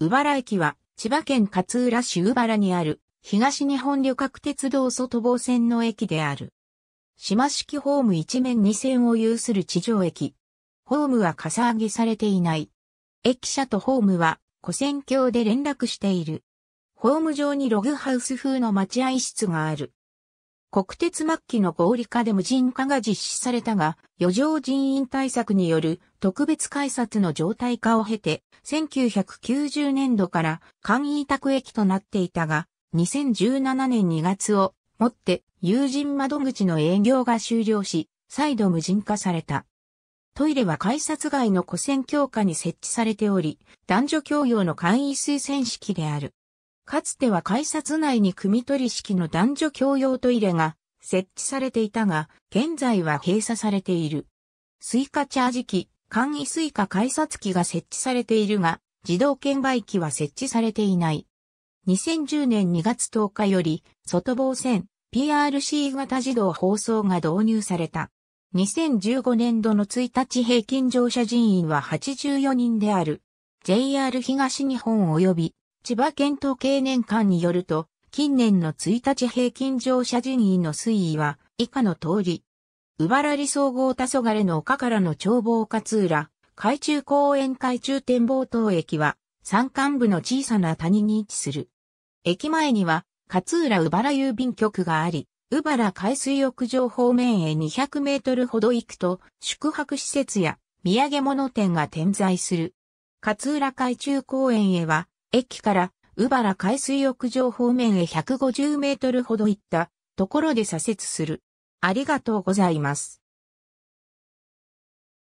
宇原駅は、千葉県勝浦市宇原にある、東日本旅客鉄道外房線の駅である。島式ホーム一面二線を有する地上駅。ホームはかさ上げされていない。駅舎とホームは、古線橋で連絡している。ホーム上にログハウス風の待合室がある。国鉄末期の合理化で無人化が実施されたが、余剰人員対策による特別改札の状態化を経て、1990年度から簡易委託駅となっていたが、2017年2月をもって友人窓口の営業が終了し、再度無人化された。トイレは改札外の古線強化に設置されており、男女共用の簡易推薦式である。かつては改札内に組取り式の男女共用トイレが設置されていたが、現在は閉鎖されている。スイカチャージ機、簡易スイカ改札機が設置されているが、自動券売機は設置されていない。2010年2月10日より、外防線、PRC 型自動放送が導入された。2015年度の1日平均乗車人員は84人である。JR 東日本及び千葉県統計年間によると、近年の1日平均乗車人員の推移は以下の通り。うばらり総合黄昏の丘からの眺望勝浦、海中公園海中展望等駅は山間部の小さな谷に位置する。駅前には勝浦うばら郵便局があり、うばら海水浴場方面へ200メートルほど行くと宿泊施設や土産物店が点在する。勝浦海中公園へは駅から、宇原海水浴場方面へ150メートルほど行ったところで左折する。ありがとうございます。